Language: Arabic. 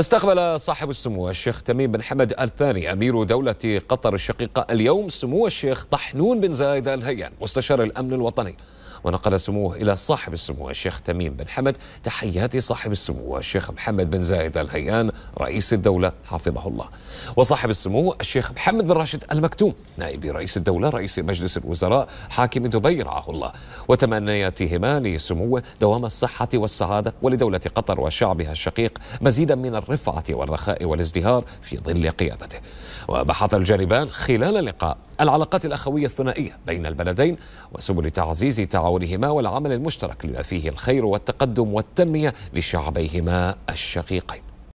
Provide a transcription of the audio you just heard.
استقبل صاحب السمو الشيخ تميم بن حمد الثاني أمير دولة قطر الشقيقة اليوم سمو الشيخ طحنون بن زايد الهيان مستشار الأمن الوطني ونقل سموه إلى صاحب السمو الشيخ تميم بن حمد تحيات صاحب السمو الشيخ محمد بن زايد الهيان رئيس الدولة حفظه الله وصاحب السمو الشيخ محمد بن راشد المكتوم نائب رئيس الدولة رئيس مجلس الوزراء حاكم دبي رعاه الله وتمنياتهما لسموه دوام الصحة والسعادة ولدولة قطر وشعبها الشقيق مزيدا من الرفعة والرخاء والازدهار في ظل قيادته وبحث الجانبان خلال اللقاء العلاقات الأخوية الثنائية بين البلدين وسبل تعزيز تعاون تعاونهما والعمل المشترك لما فيه الخير والتقدم والتنمية لشعبيهما الشقيقين